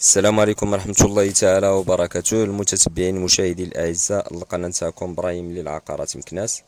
السلام عليكم ورحمة الله تعالى وبركاته المتتبعين المشاهدين الأعزاء القناة تاعكم ابراهيم للعقارات مكناس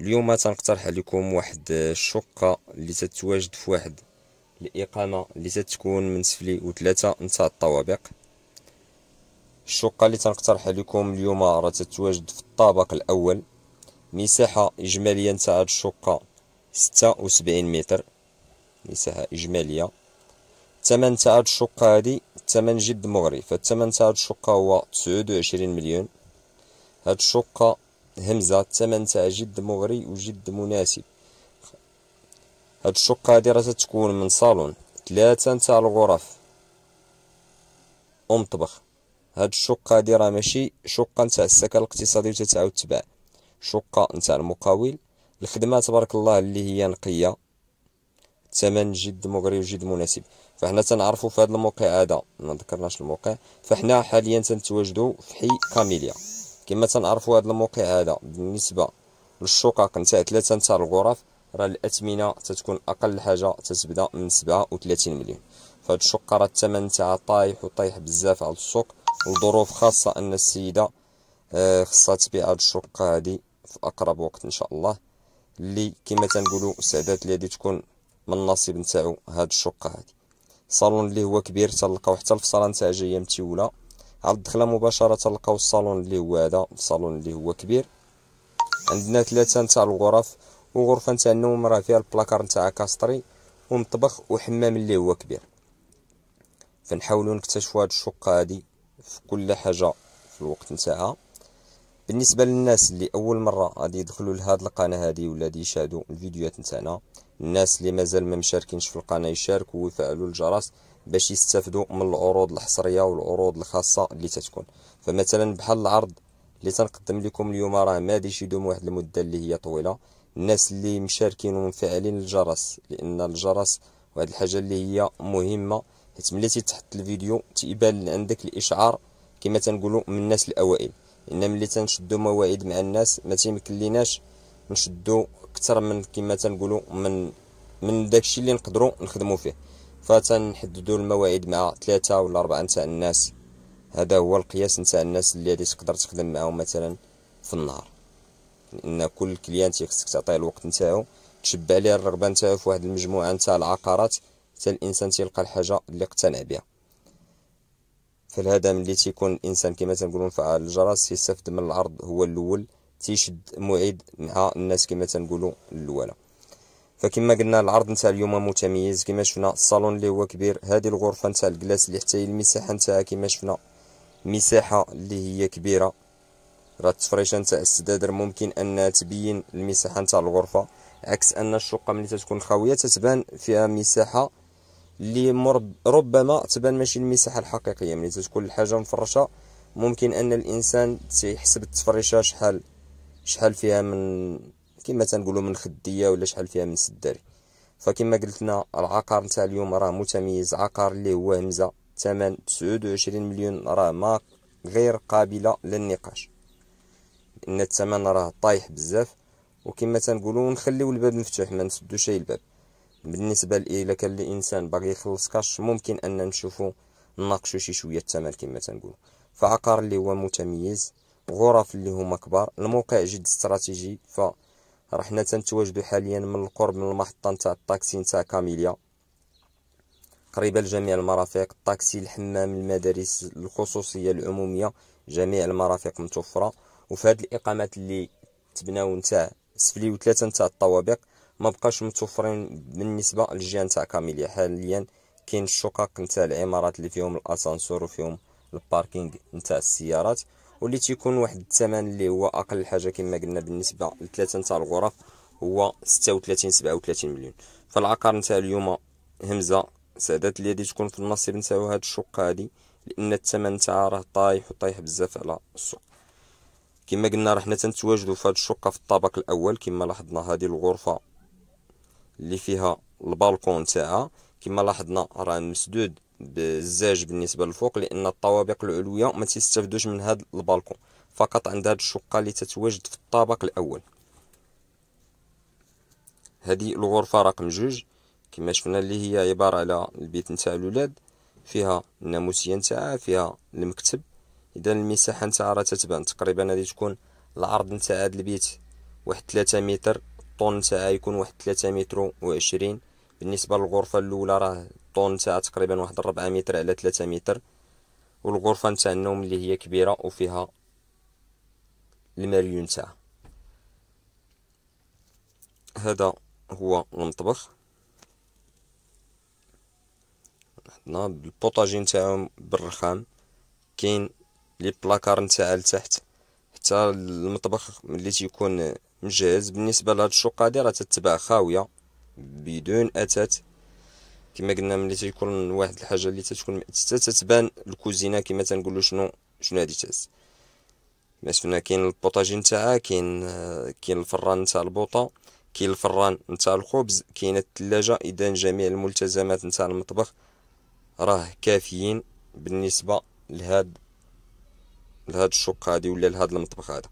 اليوم تنقترح لكم واحد الشقة اللي تتواجد في واحد الإقامة اللي تتكون من سفلي وثلاثة نتاع الطوابق الشقة اللي تنقترح لكم اليوم راه تتواجد في الطابق الأول مساحة إجمالية نتاع هاد الشقة ستة وسبعين متر مساحة إجمالية الثمن تاع هاد الشقة هادي الثمن جد مغري فالثمن تاع هاد الشقة هو تسعود وعشرين مليون هاد الشقة همزة الثمن تاعها جد مغري وجد مناسب هاد الشقة هادي راه تتكون من صالون ثلاثة نتاع الغرف ومطبخ هاد الشقة هادي راه ماشي شقة نتاع السكن الاقتصادي وتتعاود تباع شقة نتاع المقاول الخدمة تبارك الله اللي هي نقية ثمن جد مغري وجد مناسب فحنا تنعرفوا في هذا الموقع هذا ما ذكرناش الموقع فحنا حاليا تنتواجدوا في حي كاميليا كما تنعرفوا هذا الموقع هذا بالنسبه للشقق نتاع ثلاثه نتاع الغرف راه الاثمنه تتكون اقل حاجه تتبدا من 37 مليون فهاد الشقه راه الثمن تاعها طايح وطايح بزاف على السوق والظروف خاصه ان السيده آه، خصها تبيع هاد الشقه هادي في اقرب وقت ان شاء الله اللي كما تنقولوا السعدات اللي تكون من النصيب نتاعو هاد الشقه هادي صالون اللي هو كبير تلقاو حتى الفصاله نتاع جايه متيوله على الدخله مباشره تلقاو الصالون اللي هو هذا الصالون اللي هو كبير عندنا ثلاثه نتاع الغرف وغرفه نتاع النوم راه فيها البلاكار نتاع كاستري ومطبخ وحمام اللي هو كبير فنحاولو نكتشفو هاد الشقه هادي في كل حاجه في الوقت نتاعها بالنسبه للناس اللي اول مره غادي يدخلوا لهاد القناه هادي ولا يشاهدوا الفيديوهات نتاعنا الناس اللي مازال ما مشاركينش في القناه يشاركوا ويفعلوا الجرس باش يستافدوا من العروض الحصريه والعروض الخاصه اللي تتكون فمثلا بحال العرض اللي تنقدم لكم اليوم راه ما غاديش يدوم واحد المده اللي هي طويله الناس اللي مشاركين ومفعلين الجرس لان الجرس واحد الحاجه اللي هي مهمه حيت ملي تحت الفيديو تيبان عندك الاشعار كما تنقولوا من الناس الاوائل ان ملي تنشدوا مواعيد مع الناس ما تيمكن ليناش نشدو اكثر من كما تنقولوا من من داكشي اللي نقدروا نخدموا فيه فتنحددوا المواعيد مع ثلاثة ولا أربعة نتاع الناس هذا هو القياس نتاع الناس اللي غادي تقدر تخدم معاهم مثلا في النهار لان كل كليان خصك تعطيه الوقت نتاعو تشبع عليه الرغبه نتاعو في واحد المجموعه نتاع العقارات حتى الانسان تيلقى الحاجه اللي اقتنع بها فلهذا ملي تيكون الانسان كما تنقولوا فعال الجرس يستفد من العرض هو الاول تيشد موعد مع الناس كما تنقولوا الاولى فكما قلنا العرض نتاع اليوم متميز كما شفنا الصالون اللي هو كبير هذه الغرفه نتاع الكلاس اللي حتى المساحه نتاعها كما شفنا مساحه اللي هي كبيره راه التفريشه نتاع السدادر ممكن انها تبين المساحه نتاع الغرفه عكس ان الشقه ملي تتكون خاويه تتبان فيها مساحه اللي ربما تبان ماشي المساحه الحقيقيه ملي تتكون الحاجه مفرشه ممكن ان الانسان تيحسب التفريشه شحال شحال فيها من كما تنقولوا من خديه ولا شحال فيها من سداري فكما قلت لنا العقار نتاع اليوم راه متميز عقار اللي هو همزه ثمن 29 مليون راه ما غير قابله للنقاش ان الثمن راه طايح بزاف وكما تنقولوا نخليو الباب مفتوح ما نسدوش اي الباب بالنسبه الا كان الانسان باغي يخلص كاش ممكن ان نشوفو نناقشو شي شويه الثمن كما تنقولوا فعقار اللي هو متميز غرف اللي هما كبار الموقع جد استراتيجي ف راه حنا تنتواجدو حاليا من القرب من المحطه نتاع الطاكسي نتاع كاميليا قريبه لجميع المرافق الطاكسي الحمام المدارس الخصوصيه العموميه جميع المرافق متوفره وفي هاد الاقامات اللي تبناو نتاع سفلي وثلاثه نتاع الطوابق ما بقاش متوفرين بالنسبه للجهه نتاع كاميليا حاليا كاين الشقق نتاع العمارات اللي فيهم الاسانسور وفيهم الباركينغ نتاع السيارات واللي تيكون واحد الثمن اللي هو اقل حاجه كما قلنا بالنسبه لثلاثه نتاع الغرف هو 36 37 مليون فالعقار نتاع اليوم همزه سادات اللي تكون في النصيب نتاعو هاد الشقه هادي لان الثمن تاعها راه طايح وطايح بزاف على السوق كما قلنا راه حنا تنتواجدوا في هاد الشقه في الطابق الاول كما لاحظنا هذه الغرفه اللي فيها البالكون تاعها كما لاحظنا راه مسدود بزاج بالنسبه للفوق لان الطوابق العلويه ما تستفدوش من هذا البالكون فقط عند هذه الشقه اللي تتواجد في الطابق الاول هذه الغرفه رقم جوج كما شفنا اللي هي عباره على البيت نتاع الاولاد فيها الناموسيه نتاعها فيها المكتب اذا المساحه نتاعها راه تتبان تقريبا غادي تكون العرض نتاع هذا البيت واحد 3 متر الطول نتاعها يكون واحد 3 متر و20 بالنسبه للغرفه الاولى راه الطول نتاعها تقريبا واحد 4 متر على 3 متر والغرفة نتاع النوم اللي هي كبيرة وفيها الماريو نتاعها هذا هو المطبخ عندنا البوطاجي نتاعهم بالرخام كاين لي بلاكار نتاع لتحت حتى المطبخ ملي تيكون مجهز بالنسبه لهاد الشقه هادي راه تتباع خاويه بدون اثاث كما قلنا ملي تيكون واحد الحاجه اللي تتكون حتى تتبان الكوزينه كما تنقولوا شنو شنو هادي تات ما شفنا كاين البوطاجي نتاعها كاين كاين الفران نتاع البوطه كاين الفران نتاع الخبز كاين الثلاجه اذا جميع الملتزمات نتاع المطبخ راه كافيين بالنسبه لهاد لهاد الشقه هادي ولا لهاد المطبخ هذا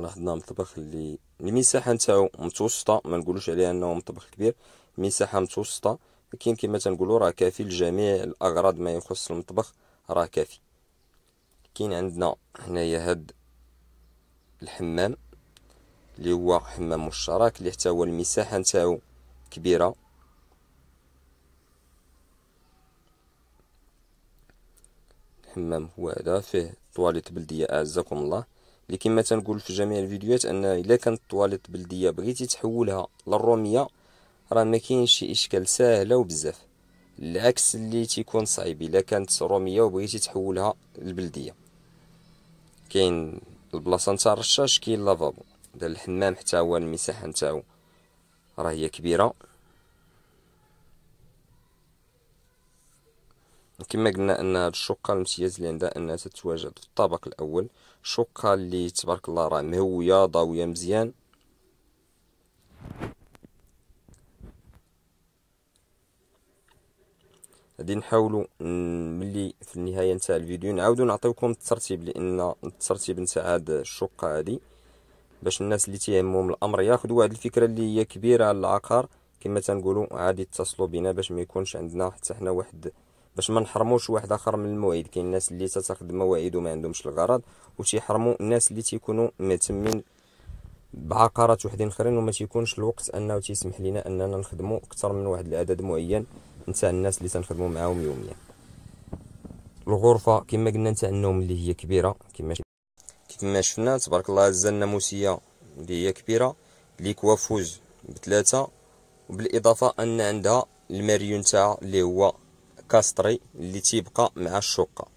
لاحظنا مطبخ اللي المساحه نتاعو متوسطه ما نقولوش عليه انه مطبخ كبير مساحه متوسطه لكن كما تنقولوا راه كافي لجميع الاغراض ما يخص المطبخ راه كافي كاين عندنا هنايا هاد الحمام اللي هو حمام مشترك اللي حتى هو المساحه نتاعو كبيره الحمام هو هذا فيه طواليت بلديه اعزكم الله اللي كما تنقول في جميع الفيديوهات ان الا كانت الطواليت بلديه بغيتي تحولها للروميه راه ما كاينش شي اشكال ساهله وبزاف العكس اللي تيكون صعيب الا كانت روميه وبغيتي تحولها للبلديه كاين البلاصه نتاع الرشاش كاين لافابو دا الحمام حتى هو المساحه نتاعو راه هي كبيره كما قلنا ان هاد الشقه الممتاز اللي عندها انها تتواجد في الطابق الاول شوكا اللي تبارك الله راه مهويه ضاويه مزيان غادي نحاولوا ملي في النهايه نتاع الفيديو نعاودو نعطيوكم الترتيب لان الترتيب نتاع هاد الشقه هادي باش الناس اللي تيهمهم الامر ياخذوا واحد الفكره اللي هي كبيره على العقار كما تنقولوا عادي يتصلوا بنا باش ما يكونش عندنا حتى حنا واحد باش ما نحرموش واحد اخر من الموعد كاين الناس اللي تتاخذ مواعيد وما عندهمش الغرض وتيحرموا الناس اللي تيكونوا مهتمين بعقارات وحدين اخرين وما تيكونش الوقت انه تيسمح لنا اننا نخدموا اكثر من واحد العدد معين نتاع الناس اللي تنخدموا معاهم يوميا الغرفه كما قلنا نتاع النوم اللي هي كبيره كما كما شفنا تبارك الله الزنه الناموسيه اللي هي كبيره اللي كوافوز بثلاثه وبالاضافه ان عندها الماريون تاعها اللي هو كاستري اللي تيبقى مع الشقة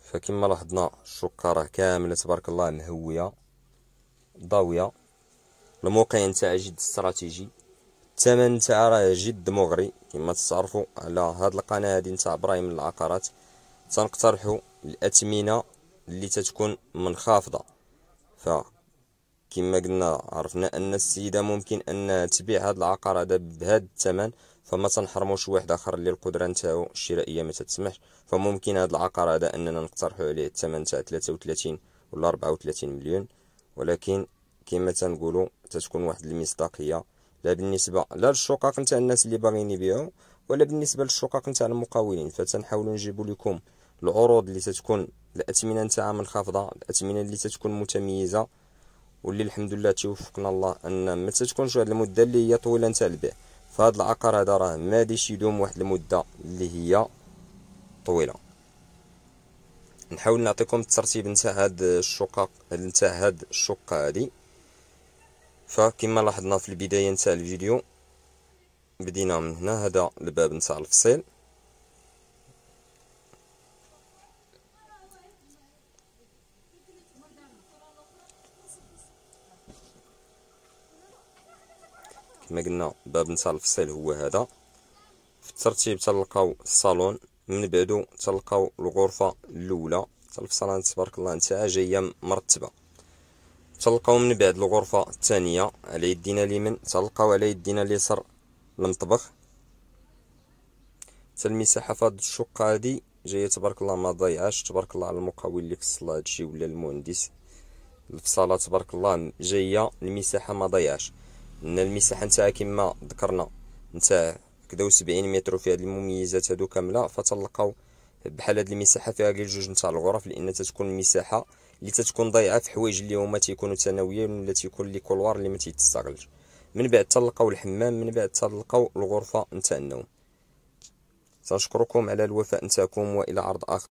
فكما لاحظنا الشقة راه كاملة تبارك الله مهوية ضاوية الموقع نتاعها جد استراتيجي الثمن نتاعها راه جد مغري كما تعرفوا على هاد القناة هادي نتاع ابراهيم العقارات تنقترحوا الأثمنة اللي تتكون منخفضة ف كما قلنا عرفنا ان السيده ممكن ان تبيع هاد العقار هذا بهاد الثمن فما تنحرموش واحد اخر اللي القدره نتاعو الشرائيه ما تسمحش فممكن هاد العقار هذا اننا نقترحوا عليه الثمن تاع 33 ولا 34 مليون ولكن كما تنقولوا تتكون واحد المصداقيه لا بالنسبه لا للشقق نتاع الناس اللي باغيين يبيعوا ولا بالنسبه للشقق نتاع المقاولين فتنحاولوا نجيبوا لكم العروض اللي تتكون الاثمنه نتاعها منخفضه الاثمنه اللي تتكون متميزه واللي الحمد لله توفقنا الله ان ما تتكونش واحد المده اللي هي طويله نتاع البيع فهاد العقار هذا راه ما غاديش يدوم واحد المده اللي هي طويله نحاول نعطيكم الترتيب نتاع هاد الشقق نتاع هاد الشقه هادي فكما لاحظنا في البدايه نتاع الفيديو بدينا من هنا هذا الباب نتاع الفصيل كما قلنا باب نتاع الفصيل هو هذا في الترتيب تلقاو الصالون من بعدو تلقاو الغرفه الاولى الفصاله تبارك الله نتاعها جايه مرتبه تلقاو من بعد الغرفه الثانيه على يدينا اليمين تلقاو على يدينا اليسار المطبخ حتى المساحه في هاد الشقه هادي جايه تبارك الله ما ضيعاش تبارك الله على المقاول اللي كسل هادشي ولا المهندس الفصاله تبارك الله جايه المساحه ما ضيعاش لان المساحه نتاعها كما ذكرنا نتاع كدا 70 متر فيها هاد المميزات هادو كامله فتلقاو بحال هاد المساحه فيها غير جوج نتاع الغرف لان تتكون المساحه اللي تتكون ضايعه في حوايج اللي هما تيكونوا ثانويه ولا تيكون لي كولوار اللي ما تيتستغلش من بعد تلقاو الحمام من بعد تلقاو الغرفه نتاع النوم تنشكركم على الوفاء نتاعكم والى عرض اخر